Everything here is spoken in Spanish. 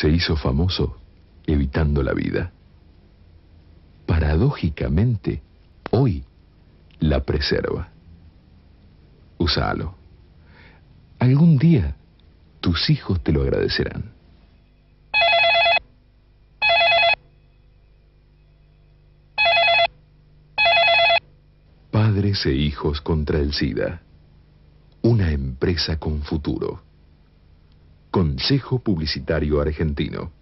se hizo famoso evitando la vida. Paradójicamente, hoy la preserva. Úsalo. Algún día tus hijos te lo agradecerán. Padres e hijos contra el SIDA. Una empresa con futuro. Consejo Publicitario Argentino.